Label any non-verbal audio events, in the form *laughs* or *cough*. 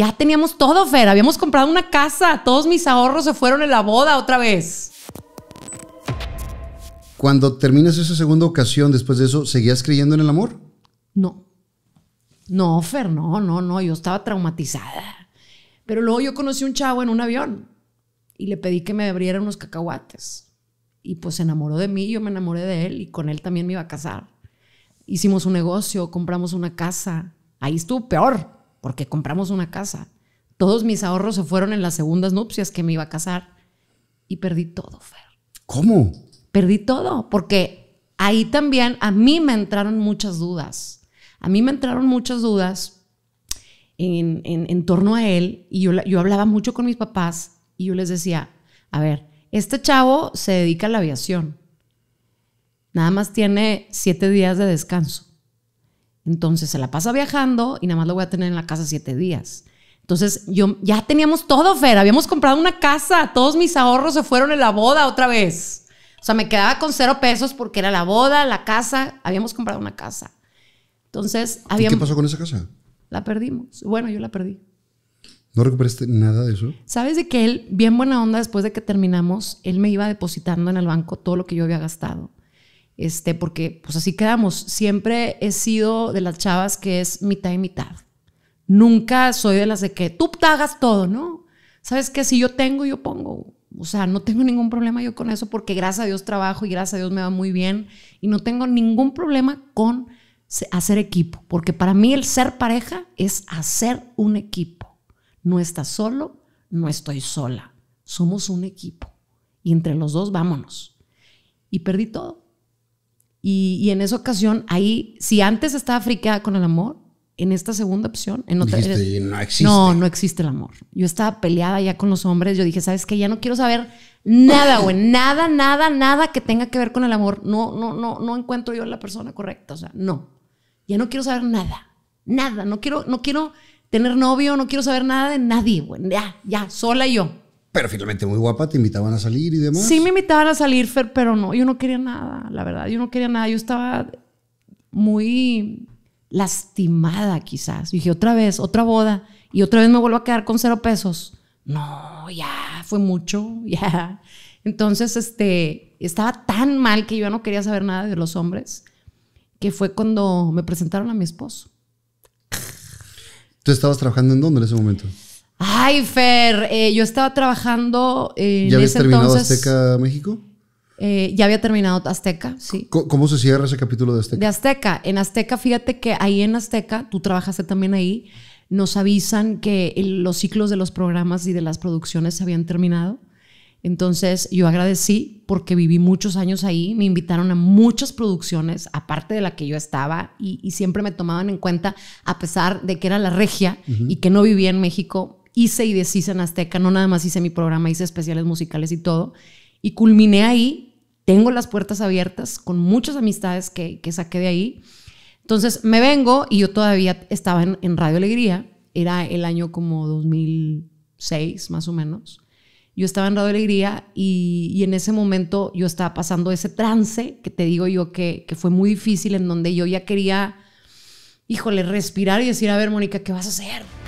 Ya teníamos todo, Fer. Habíamos comprado una casa. Todos mis ahorros se fueron en la boda otra vez. Cuando terminas esa segunda ocasión, después de eso, ¿seguías creyendo en el amor? No. No, Fer, no, no, no. Yo estaba traumatizada. Pero luego yo conocí a un chavo en un avión y le pedí que me abriera unos cacahuates. Y pues se enamoró de mí, yo me enamoré de él y con él también me iba a casar. Hicimos un negocio, compramos una casa. Ahí estuvo peor porque compramos una casa. Todos mis ahorros se fueron en las segundas nupcias que me iba a casar y perdí todo, Fer. ¿Cómo? Perdí todo, porque ahí también a mí me entraron muchas dudas. A mí me entraron muchas dudas en, torno a él y yo, yo hablaba mucho con mis papás y yo les decía, a ver, este chavo se dedica a la aviación. Nada más tiene siete días de descanso. Entonces se la pasa viajando y nada más lo voy a tener en la casa siete días. Entonces yo ya teníamos todo, Fer, habíamos comprado una casa, todos mis ahorros se fueron en la boda otra vez. O sea, me quedaba con cero pesos porque era la boda, la casa, habíamos comprado una casa. Entonces, habíamos... ¿Qué pasó con esa casa? La perdimos. Bueno, yo la perdí. ¿No recuperaste nada de eso? Sabes de que él, bien buena onda, después de que terminamos, él me iba depositando en el banco todo lo que yo había gastado este, porque pues así quedamos. Siempre he sido de las chavas que es mitad y mitad. Nunca soy de las de que tú te hagas todo, ¿no? Sabes que si yo tengo, yo pongo. O sea, no tengo ningún problema yo con eso porque gracias a Dios trabajo y gracias a Dios me va muy bien y no tengo ningún problema con hacer equipo, porque para mí el ser pareja es hacer un equipo. No estás solo, no estoy sola. Somos un equipo y entre los dos vámonos. Y perdí todo y, en esa ocasión, ahí, si antes estaba friqueada con el amor, en esta segunda opción, en otra. no existe. No, no existe el amor. Yo estaba peleada ya con los hombres. Yo dije, ¿sabes qué? Ya no quiero saber nada, güey. Nada, nada, nada que tenga que ver con el amor. No, no, no, no encuentro yo la persona correcta. O sea, no. Ya no quiero saber nada. Nada. No quiero, no quiero tener novio, no quiero saber nada de nadie, güey. Ya, ya, sola yo pero finalmente muy guapa, te invitaban a salir y demás. Sí, me invitaban a salir, Fer, pero no, yo no quería nada, la verdad, yo no quería nada, yo estaba muy lastimada quizás. dije, otra vez, otra boda, y otra vez me vuelvo a quedar con cero pesos. No, ya, fue mucho, *laughs* ya. Entonces, este, estaba tan mal que yo no quería saber nada de los hombres, que fue cuando me presentaron a mi esposo. ¿Tú estabas trabajando en dónde en ese momento? Ay, Fer, eh, yo estaba trabajando ¿Ya habías ese terminado Azteca México? Eh, ya había terminado Azteca, sí. ¿Cómo, se cierra ese capítulo de Azteca? De Azteca. En Azteca, fíjate que ahí en Azteca, tú trabajaste también ahí, nos avisan que los ciclos de los programas y de las producciones se habían terminado. Entonces yo agradecí porque viví muchos años ahí, me invitaron a muchas producciones, aparte de la que yo estaba, y, siempre me tomaban en cuenta, a pesar de que era la regia y que no vivía en México, hice y deshice en Azteca, no nada más hice mi programa, hice especiales musicales y todo. Y culminé ahí, tengo las puertas abiertas con muchas amistades que, saqué de ahí. Entonces me vengo y yo todavía estaba en, Radio Alegría, era el año como 2006 más o menos. Yo estaba en Radio Alegría y, en ese momento yo estaba pasando ese trance que te digo yo que, que fue muy difícil, en donde yo ya quería, híjole, respirar y decir, a ver, Mónica, ¿qué vas a hacer?